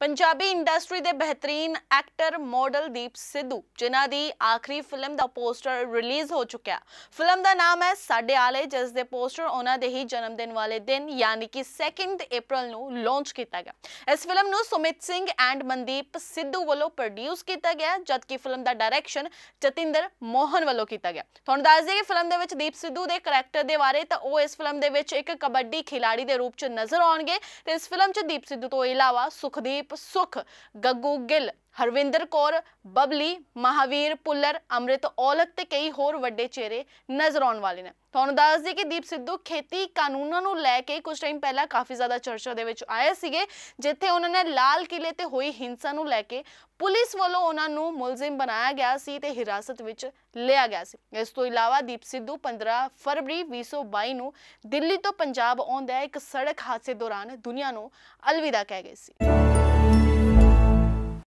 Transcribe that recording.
Punjabi industry ਦੇ ਬਿਹਤਰੀਨ actor model ਦੀਪ ਸਿੱਧੂ ਜਿਨ੍ਹਾਂ ਦੀ ਆਖਰੀ ਫਿਲਮ ਦਾ ਪੋਸਟਰ ਰਿਲੀਜ਼ ਹੋ ਚੁੱਕਿਆ ਫਿਲਮ ਦਾ ਨਾਮ ਹੈ ਸਾਡੇ ਆਲੇ ਜਿਸ ਦੇ ਪੋਸਟਰ ਉਹਨਾਂ ਦੇ ਹੀ ਜਨਮ ਦਿਨ ਵਾਲੇ ਦਿਨ ਯਾਨੀ ਕਿ 2 ਅਪ੍ਰੈਲ ਨੂੰ ਲਾਂਚ ਕੀਤਾ ਗਿਆ ਇਸ ਫਿਲਮ ਨੂੰ ਸੁਮਿਤ ਸਿੰਘ ਐਂਡ ਮਨਦੀਪ ਸਿੱਧੂ ਵੱਲੋਂ ਪ੍ਰੋਡਿਊਸ ਕੀਤਾ ਗਿਆ ਜਦਕਿ ਫਿਲਮ ਦਾ ਡਾਇਰੈਕਸ਼ਨ ਜਤਿੰਦਰ ਮੋਹਨ ਵੱਲੋਂ ਕੀਤਾ ਗਿਆ ਤੁਹਾਨੂੰ ਦੱਸ ਦਈਏ ਕਿ ਫਿਲਮ ਦੇ ਵਿੱਚ ਦੀਪ ਸਿੱਧੂ ਦੇ ਕੈਰੈਕਟਰ ਦੇ ਬਾਰੇ ਤਾਂ ਉਹ ਇਸ ਫਿਲਮ ਦੇ ਵਿੱਚ ਇੱਕ ਕਬੱਡੀ ਖਿਡਾਰੀ ਦੇ ਰੂਪ 'ਚ ਨਜ਼ਰ ਆਉਣਗੇ ਤੇ ਇਸ ਫਿਲਮ 'ਚ ਦੀਪ ਸਿੱਧੂ ਤੋਂ ਇਲਾਵਾ ਸੁਖਦੀਪ सुख गग्गू गिल ਹਰਵਿੰਦਰ ਕੌਰ ਬਬਲੀ ਮਹਾਵੀਰ ਪੁੱਲਰ ਅੰਮ੍ਰਿਤ ਔਲਖ ਤੇ ਕਈ ਹੋਰ ਵੱਡੇ ਚਿਹਰੇ ਨਜ਼ਰ ਆਉਣ ਵਾਲੇ ਨੇ ਤੁਹਾਨੂੰ ਦੱਸ ਦਈਏ ਕਿ ਦੀਪ ਸਿੱਧੂ ਖੇਤੀ ਕਾਨੂੰਨਾਂ ਨੂੰ ਲੈ ਕੇ ਕੁਝ ਟਾਈਮ ਪਹਿਲਾਂ ਕਾਫੀ ਜ਼ਿਆਦਾ ਚਰਚਾ ਦੇ ਵਿੱਚ ਆਏ ਸੀਗੇ ਜਿੱਥੇ ਉਹਨਾਂ ਨੇ ਲਾਲ ਕਿਲੇ ਤੇ ਹੋਈ ਹਿੰਸਾ ਨੂੰ ਲੈ ਕੇ ਪੁਲਿਸ ਵੱਲੋਂ ਉਹਨਾਂ ਨੂੰ ਮੁਲਜ਼ਮ ਬਣਾਇਆ ਗਿਆ ਸੀ ਤੇ ਹਿਰਾਸਤ ਵਿੱਚ ਲਿਆ ਗਿਆ ਸੀ ਇਸ ਤੋਂ ਇਲਾਵਾ ਦੀਪ ਸਿੱਧੂ 15 ਫਰਵਰੀ 2022 ਨੂੰ ਦਿੱਲੀ ਤੋਂ ਪੰਜਾਬ ਆਉਂਦਾ ਇੱਕ ਸੜਕ ਹਾਦਸੇ ਦੌਰਾਨ ਦੁਨੀਆ ਨੂੰ ਅਲਵਿਦਾ ਕਹਿ ਗਏ ਸੀ